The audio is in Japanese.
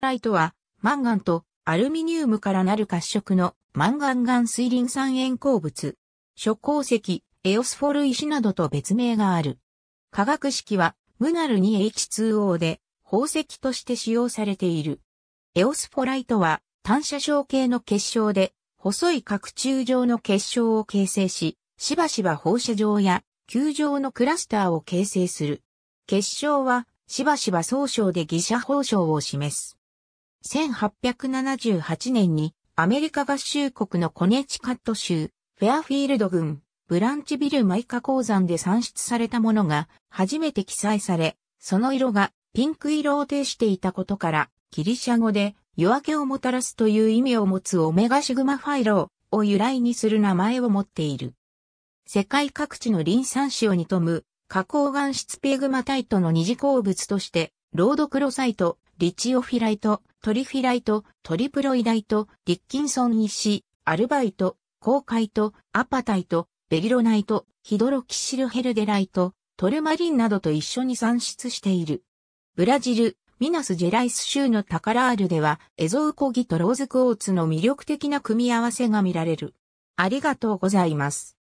ライトは、マンガンとアルミニウムからなる褐色のマンガンガン水林酸塩鉱物。諸鉱石、エオスフォル石などと別名がある。化学式は、ムナル 2H2O で、宝石として使用されている。エオスフォライトは、単射小系の結晶で、細い角柱状の結晶を形成し、しばしば放射状や球状のクラスターを形成する。結晶は、しばしば総称で偽射放射を示す。1878年にアメリカ合衆国のコネチカット州、フェアフィールド郡、ブランチビルマイカ鉱山で産出されたものが初めて記載され、その色がピンク色を呈していたことから、ギリシャ語で夜明けをもたらすという意味を持つオメガシグマファイローを由来にする名前を持っている。世界各地の林産種をに富む加工岩質ペグマタイトの二次鉱物として、ロードクロサイト、リチオフィライト、トリフィライト、トリプロイライト、リッキンソン石、アルバイト、コーカイト、アパタイト、ベリロナイト、ヒドロキシルヘルデライト、トルマリンなどと一緒に産出している。ブラジル、ミナスジェライス州のタカラールでは、エゾウコギとローズクオーツの魅力的な組み合わせが見られる。ありがとうございます。